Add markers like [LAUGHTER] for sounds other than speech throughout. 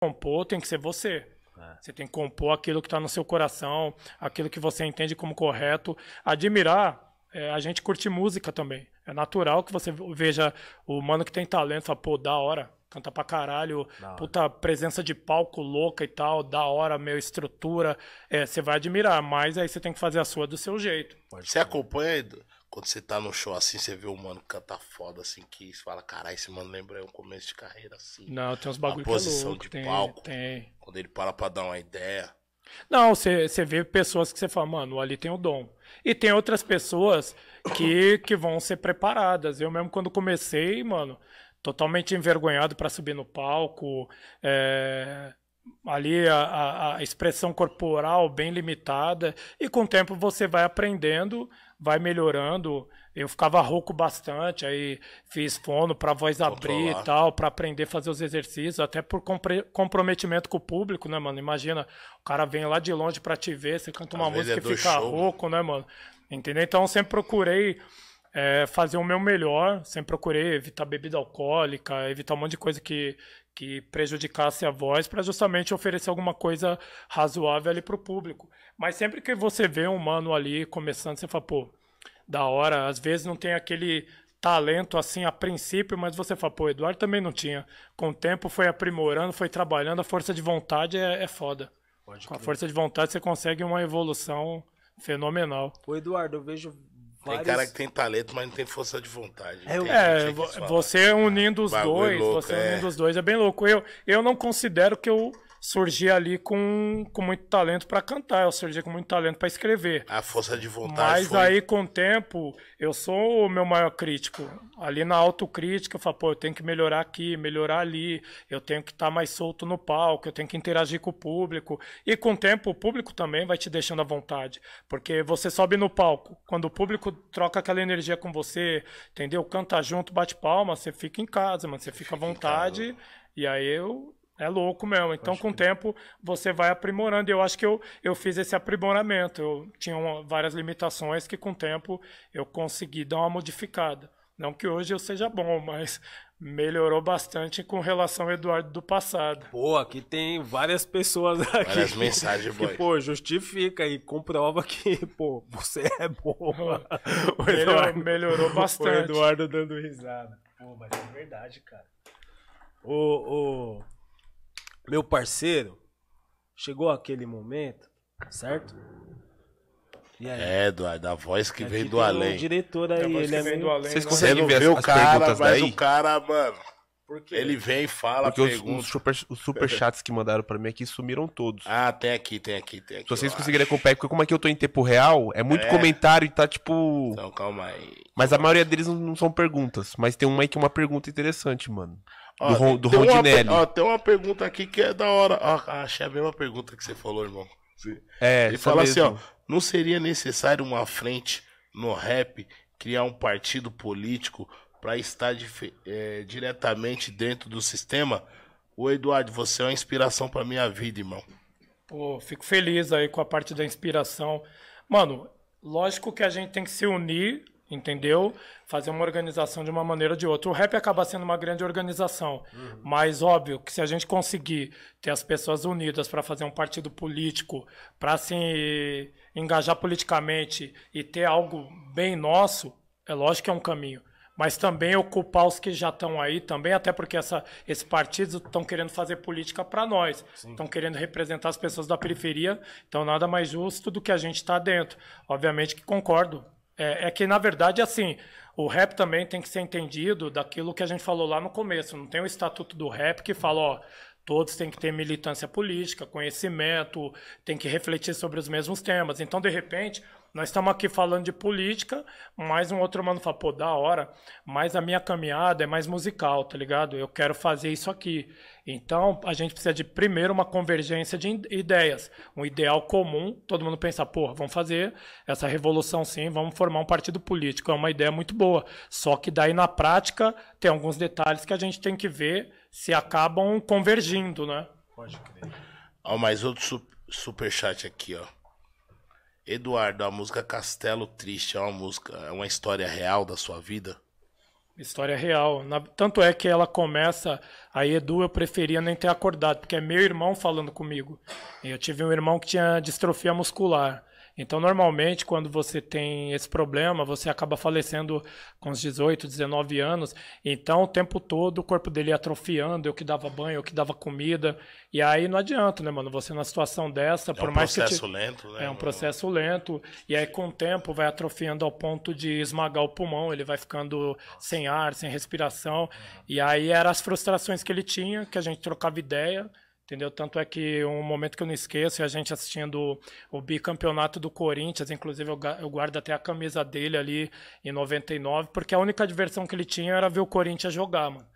compor tem que ser você. É. Você tem que compor aquilo que está no seu coração, aquilo que você entende como correto. Admirar, é, a gente curte música também. É natural que você veja o mano que tem talento, fala, pô, da hora, canta pra caralho, puta presença de palco louca e tal, da hora, meu, estrutura. É, você vai admirar, mas aí você tem que fazer a sua do seu jeito. Pode você acompanha quando você tá no show assim, você vê o mano cantar tá foda, assim, que você fala, caralho, esse mano lembra aí um começo de carreira, assim. Não, tem uns bagulho a posição que é louco, de tem, palco. Tem. Quando ele para pra dar uma ideia. Não, você vê pessoas que você fala, mano, ali tem o dom. E tem outras pessoas que, [COUGHS] que vão ser preparadas. Eu mesmo, quando comecei, mano, totalmente envergonhado para subir no palco, é, ali a, a, a expressão corporal bem limitada. E com o tempo você vai aprendendo vai melhorando. Eu ficava rouco bastante, aí fiz fono para voz abrir e tal, para aprender a fazer os exercícios, até por comprometimento com o público, né, mano? Imagina, o cara vem lá de longe para te ver, você canta uma Às música é e fica show. rouco, né, mano? Entendeu? Então sempre procurei é, fazer o meu melhor, sempre procurei evitar bebida alcoólica, evitar um monte de coisa que, que prejudicasse a voz para justamente oferecer alguma coisa razoável ali para o público. Mas sempre que você vê um mano ali começando, você fala, pô, da hora. Às vezes não tem aquele talento assim a princípio, mas você fala, pô, Eduardo também não tinha. Com o tempo foi aprimorando, foi trabalhando, a força de vontade é, é foda. Pode Com a força de vontade você consegue uma evolução fenomenal. O Eduardo, eu vejo Vários... Tem cara que tem talento, mas não tem força de vontade. é, é você é unindo os Bagulho dois, louco, você é. unindo é. os dois é bem louco. Eu, eu não considero que eu surgia ali com, com muito talento para cantar, eu surgia com muito talento para escrever. A força de vontade. Mas foi... aí, com o tempo, eu sou o meu maior crítico. Ali na autocrítica, eu falo, pô, eu tenho que melhorar aqui, melhorar ali, eu tenho que estar tá mais solto no palco, eu tenho que interagir com o público. E com o tempo, o público também vai te deixando à vontade, porque você sobe no palco, quando o público troca aquela energia com você, entendeu? Canta junto, bate palma, você fica em casa, mano, você fica à vontade. E aí eu, é louco mesmo. Então, acho com o que... É. tempo, você vai aprimorando. E eu acho que eu, eu fiz esse aprimoramento. Eu tinha uma, várias limitações que, com o tempo, eu consegui dar uma modificada. Não que hoje eu seja bom, [LAUGHS] mas melhorou bastante com relação ao Eduardo do passado. Pô, aqui tem várias pessoas aqui. Várias mensagens boas. Que, pô, justifica e comprova que, [LAUGHS] pô, você é bom. [LAUGHS] o Eduardo, melhorou bastante. O Eduardo dando risada. Pô, mas é verdade, cara. O, o, meu parceiro, chegou aquele momento, certo? E aí? É, Eduardo, a voz que é vem do além. Um além. diretor aí, ele é meio... Vocês Vocês né? conseguem ver as- o as cara, perguntas mas daí? o cara, mano, ele vem e fala, Porque os, pergunta. os, super, os superchats que mandaram pra mim aqui sumiram todos. Ah, tem aqui, tem aqui, tem aqui. Se então, vocês conseguiram conseguirem acompanhar, porque como aqui eu tô em tempo real, é muito É. comentário e tá tipo. Então, calma aí. Mas a maioria deles não- não são perguntas. Mas tem uma aí que é uma pergunta interessante, mano. Ó, do, do tem Rondinelli. Uma, ó, tem uma pergunta aqui que é da hora. Ó, achei a mesma pergunta que você falou, irmão. Sim. É, Ele fala mesmo. assim, ó. Não seria necessário uma frente no rap criar um partido político para estar é, diretamente dentro do sistema? Ô, Eduardo, você é uma inspiração para minha vida, irmão. Pô, fico feliz aí com a parte da inspiração. Mano, lógico que a gente tem que se unir entendeu? Fazer uma organização de uma maneira ou de outra. O rap acaba sendo uma grande organização, uhum. mas óbvio que se a gente conseguir ter as pessoas unidas para fazer um partido político, para se assim, engajar politicamente e ter algo bem nosso, é lógico que é um caminho. Mas também ocupar os que já estão aí também, até porque essa, esses partidos estão querendo fazer política para nós, estão querendo representar as pessoas da periferia, então nada mais justo do que a gente estar tá dentro. Obviamente que concordo, é, é, que, na verdade, assim, o rap também tem que ser entendido daquilo que a gente falou lá no começo. Não tem o estatuto do rap que fala, ó, todos têm que ter militância política, conhecimento, tem que refletir sobre os mesmos temas. Então, de repente, nós estamos aqui falando de política, mas um outro mano fala, pô, da hora, mas a minha caminhada é mais musical, tá ligado? Eu quero fazer isso aqui. Então, a gente precisa de primeiro uma convergência de ideias, um ideal comum, todo mundo pensa, porra, vamos fazer essa revolução sim, vamos formar um partido político, é uma ideia muito boa. Só que daí na prática tem alguns detalhes que a gente tem que ver se acabam convergindo, né? Pode crer. Ó, mais outro super superchat aqui, ó. Eduardo, a música Castelo Triste é uma música, é uma história real da sua vida? História real. Na, tanto é que ela começa. Aí, Edu, eu preferia nem ter acordado, porque é meu irmão falando comigo. Eu tive um irmão que tinha distrofia muscular. Então, normalmente, quando você tem esse problema, você acaba falecendo com os 18, 19 anos. Então, o tempo todo, o corpo dele ia atrofiando, eu que dava banho, eu que dava comida. E aí não adianta, né, mano? Você numa situação dessa, é por um mais que. É um processo lento, né? É um processo lento. E aí, com o tempo, vai atrofiando ao ponto de esmagar o pulmão, ele vai ficando sem ar, sem respiração. E aí eram as frustrações que ele tinha, que a gente trocava ideia. Entendeu? Tanto é que um momento que eu não esqueço é a gente assistindo o bicampeonato do Corinthians. Inclusive, eu guardo até a camisa dele ali em 99, porque a única diversão que ele tinha era ver o Corinthians jogar, mano.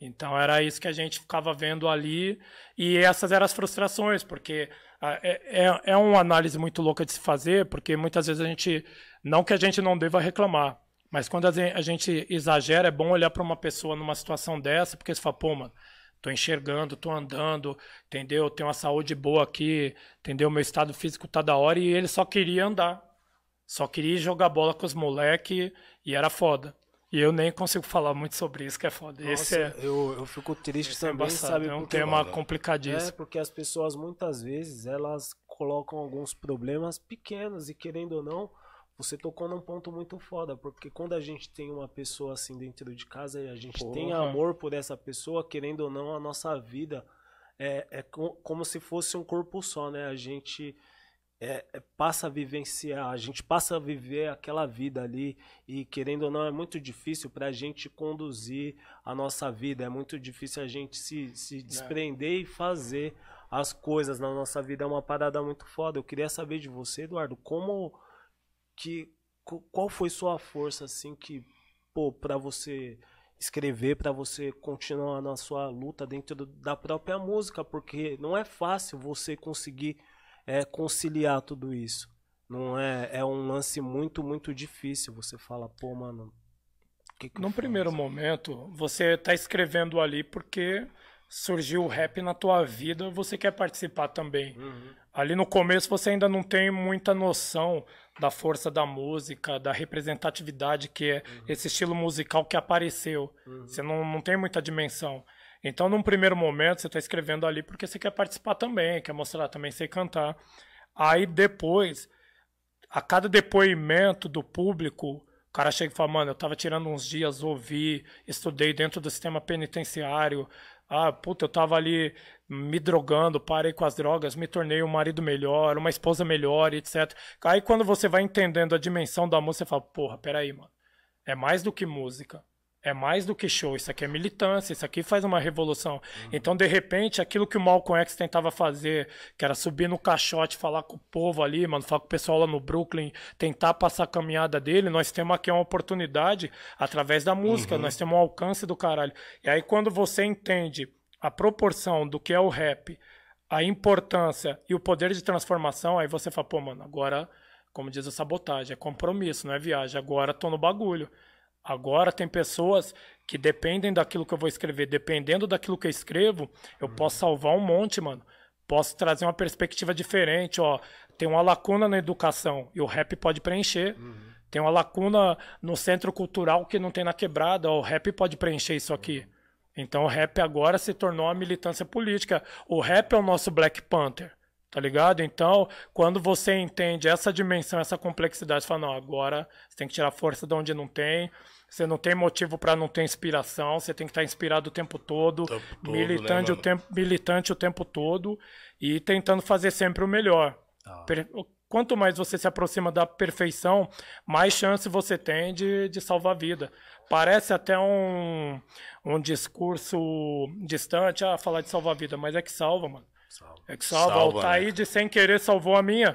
Então era isso que a gente ficava vendo ali. E essas eram as frustrações, porque ah, é, é, é uma análise muito louca de se fazer, porque muitas vezes a gente. Não que a gente não deva reclamar, mas quando a gente exagera, é bom olhar para uma pessoa numa situação dessa, porque você fala, pô, mano tô enxergando, tô andando, entendeu? Tenho uma saúde boa aqui, entendeu? Meu estado físico tá da hora e ele só queria andar. Só queria jogar bola com os moleques e era foda. E eu nem consigo falar muito sobre isso, que é foda. Nossa, esse é, eu, eu fico triste é também, é sabe? É um tema mano, complicadíssimo. É, porque as pessoas muitas vezes elas colocam alguns problemas pequenos e querendo ou não, você tocou num ponto muito foda, porque quando a gente tem uma pessoa assim dentro de casa e a gente Porra. tem amor por essa pessoa, querendo ou não, a nossa vida é, é como se fosse um corpo só, né? A gente é, é, passa a vivenciar, a gente passa a viver aquela vida ali e querendo ou não é muito difícil para a gente conduzir a nossa vida, é muito difícil a gente se, se é. desprender é. e fazer as coisas na nossa vida, é uma parada muito foda. Eu queria saber de você, Eduardo, como que qual foi sua força assim que pô para você escrever para você continuar na sua luta dentro da própria música porque não é fácil você conseguir é, conciliar tudo isso não é é um lance muito muito difícil você fala pô mano que que num primeiro momento você tá escrevendo ali porque surgiu o rap na tua vida você quer participar também uhum. ali no começo você ainda não tem muita noção da força da música, da representatividade que é uhum. esse estilo musical que apareceu. Uhum. Você não, não tem muita dimensão. Então, num primeiro momento, você está escrevendo ali porque você quer participar também, quer mostrar também, sei cantar. Aí depois, a cada depoimento do público, o cara chega e fala, mano, eu tava tirando uns dias, ouvi, estudei dentro do sistema penitenciário, ah, puta, eu tava ali me drogando, parei com as drogas, me tornei um marido melhor, uma esposa melhor, etc. Aí quando você vai entendendo a dimensão da música, você fala, porra, peraí, mano. É mais do que música. É mais do que show. Isso aqui é militância, isso aqui faz uma revolução. Uhum. Então, de repente, aquilo que o Malcolm X tentava fazer, que era subir no caixote, falar com o povo ali, mano, falar com o pessoal lá no Brooklyn, tentar passar a caminhada dele, nós temos aqui uma oportunidade através da música, uhum. nós temos um alcance do caralho. E aí, quando você entende a proporção do que é o rap, a importância e o poder de transformação, aí você fala, pô, mano, agora, como diz a sabotagem, é compromisso, não é viagem, agora tô no bagulho. Agora tem pessoas que dependem daquilo que eu vou escrever, dependendo daquilo que eu escrevo, eu uhum. posso salvar um monte, mano. Posso trazer uma perspectiva diferente, ó. Tem uma lacuna na educação e o rap pode preencher. Uhum. Tem uma lacuna no centro cultural que não tem na quebrada, ó, o rap pode preencher isso aqui. Então o rap agora se tornou uma militância política. O rap é o nosso Black Panther, tá ligado? Então, quando você entende essa dimensão, essa complexidade, você fala, não, agora você tem que tirar força de onde não tem. Você não tem motivo para não ter inspiração, você tem que estar tá inspirado o tempo todo, o tempo todo né, militante, né, o tempo, militante o tempo todo e tentando fazer sempre o melhor. Ah quanto mais você se aproxima da perfeição, mais chance você tem de, de salvar a vida. Parece até um, um discurso distante a ah, falar de salvar a vida, mas é que salva, mano. Salva. É que salva. salva o tá Taíde né? sem querer salvou a minha.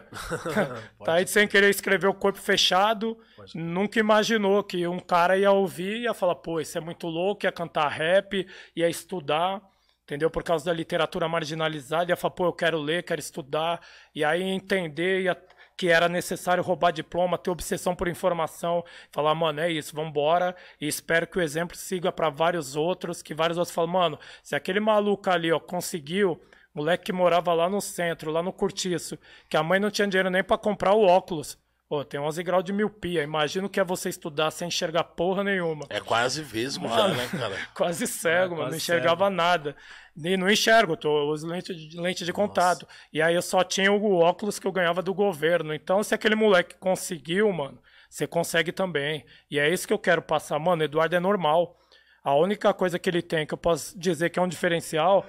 [LAUGHS] Taíde tá sem querer escreveu o corpo fechado. Pode. Nunca imaginou que um cara ia ouvir e ia falar, pô, isso é muito louco, ia cantar rap, ia estudar entendeu? Por causa da literatura marginalizada, ia falar, pô, eu quero ler, quero estudar, e aí entender que era necessário roubar diploma, ter obsessão por informação, falar, mano, é isso, vambora, e espero que o exemplo siga para vários outros, que vários outros falam, mano, se aquele maluco ali, ó, conseguiu, moleque que morava lá no centro, lá no Curtiço, que a mãe não tinha dinheiro nem para comprar o óculos, Pô, tem 11 graus de miopia. Imagino que é você estudar sem enxergar porra nenhuma. É quase vesgo mano, já, né, cara? [LAUGHS] quase cego, é, mano. não enxergava cego. nada. E não enxergo, tô, uso lente de, lente de contato. E aí eu só tinha o óculos que eu ganhava do governo. Então, se aquele moleque conseguiu, mano, você consegue também. E é isso que eu quero passar. Mano, Eduardo é normal. A única coisa que ele tem que eu posso dizer que é um diferencial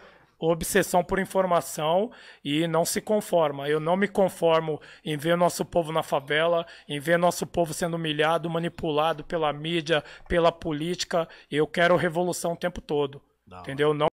obsessão por informação e não se conforma. Eu não me conformo em ver nosso povo na favela, em ver nosso povo sendo humilhado, manipulado pela mídia, pela política. Eu quero revolução o tempo todo. Não. Entendeu? Não